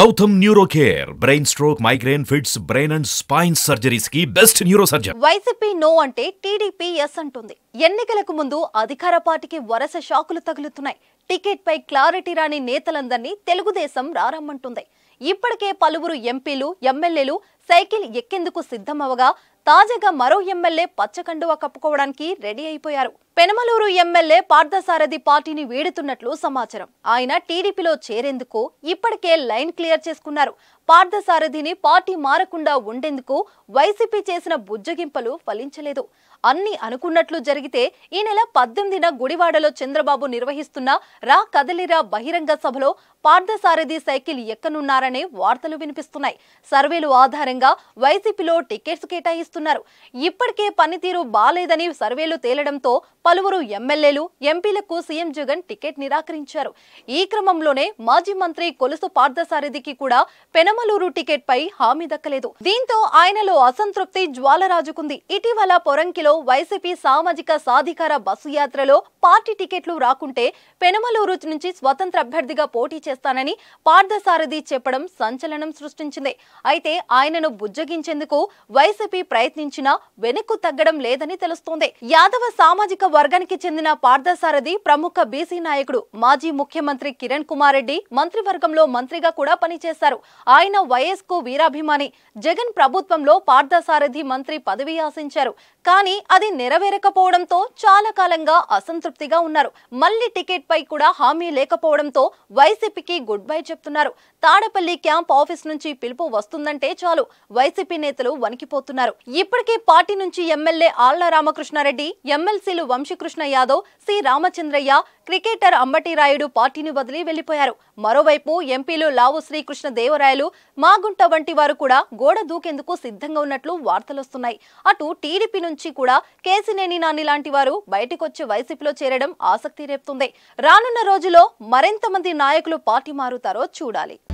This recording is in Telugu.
Gautam neuro care brain stroke migraine fits brain and spine surgeries కి best neuro surgeon YCP no అంటే టీడీపీ ఎస్ అంటుంది ఎన్నికలకు ముందు అధికార పార్టీకి వరస షాకులు తగులుతున్నాయి టికెట్ పై క్లారిటీ రాని నేతలందరినీ తెలుగుదేశం రారమ్మంటుంది ఇప్పటికే పలువురు ఎంపీలు ఎమ్మెల్యేలు సైకిల్ ఎక్కేందుకు సిద్ధమవగా తాజాగా మరో ఎమ్మెల్యే పచ్చకండువా కప్పుకోవడానికి రెడీ అయిపోయారు పెనమలూరు ఎమ్మెల్యే పార్థసారథి పార్టీని వీడుతున్నట్లు సమాచారం ఆయన టీడీపీలో చేరేందుకు ఇప్పటికే లైన్ క్లియర్ చేసుకున్నారు పార్థసారథిని పార్టీ మారకుండా ఉండేందుకు వైసీపీ చేసిన బుజ్జగింపలు ఫలించలేదు అన్ని అనుకున్నట్లు జరిగితే ఈ నెల పద్దెనిమిదిన గుడివాడలో చంద్రబాబు నిర్వహిస్తున్న రా కదలిరా బహిరంగ సభలో పార్థసారథి సైకిల్ ఎక్కనున్నారనే వార్తలు వినిపిస్తున్నాయి సర్వేలు ఆధారంగా ఆధారంగా వైసీపీలో టికెట్స్ కేటాయిస్తున్నారు ఇప్పటికే పనితీరు బాలేదని సర్వేలు తేలడంతో పలువురు ఎమ్మెల్యేలు ఎంపీలకు సీఎం జగన్ టికెట్ నిరాకరించారు ఈ క్రమంలోనే మాజీ మంత్రి కొలుసు పార్థసారథికి కూడా పెనమలూరు టికెట్ పై హామీ దక్కలేదు దీంతో ఆయనలో అసంతృప్తి జ్వాలరాజుకుంది ఇటీవల పొరంకిలో వైసీపీ సామాజిక సాధికార బస్సు యాత్రలో పార్టీ టికెట్లు రాకుంటే పెనమలూరు నుంచి స్వతంత్ర అభ్యర్థిగా పోటీ చేస్తానని పార్థసారథి చెప్పడం సంచలనం సృష్టించింది అయితే ఆయన పాలనను బుజ్జగించేందుకు వైసీపీ ప్రయత్నించినా వెనక్కు తగ్గడం లేదని తెలుస్తోంది యాదవ సామాజిక వర్గానికి చెందిన పార్దసారథి ప్రముఖ బీసీ నాయకుడు మాజీ ముఖ్యమంత్రి కిరణ్ కుమార్ రెడ్డి మంత్రివర్గంలో మంత్రిగా కూడా పనిచేశారు ఆయన వైఎస్ కు వీరాభిమాని జగన్ ప్రభుత్వంలో పార్దసారథి మంత్రి పదవి ఆశించారు కానీ అది నెరవేరకపోవడంతో చాలా కాలంగా అసంతృప్తిగా ఉన్నారు మళ్లీ టికెట్ పై కూడా హామీ లేకపోవడంతో వైసీపీకి గుడ్ బై చెప్తున్నారు తాడపల్లి క్యాంప్ ఆఫీస్ నుంచి పిలుపు వస్తుందంటే చాలు వైసీపీ నేతలు వణికిపోతున్నారు ఇప్పటికే పార్టీ నుంచి ఎమ్మెల్యే ఆళ్ల రామకృష్ణారెడ్డి ఎమ్మెల్సీలు వంశీకృష్ణ యాదవ్ సి రామచంద్రయ్య క్రికెటర్ అంబటి రాయుడు పార్టీని వదిలి వెళ్లిపోయారు మరోవైపు ఎంపీలు లావు శ్రీకృష్ణ దేవరాయలు మాగుంట వంటి వారు కూడా గోడ దూకేందుకు సిద్ధంగా ఉన్నట్లు వార్తలొస్తున్నాయి అటు టీడీపీ నుంచి కూడా కేసినేని నాని లాంటి వారు బయటకొచ్చి వైసీపీలో చేరడం ఆసక్తి రేపుతుంది రానున్న రోజులో మరింత మంది నాయకులు పార్టీ మారుతారో చూడాలి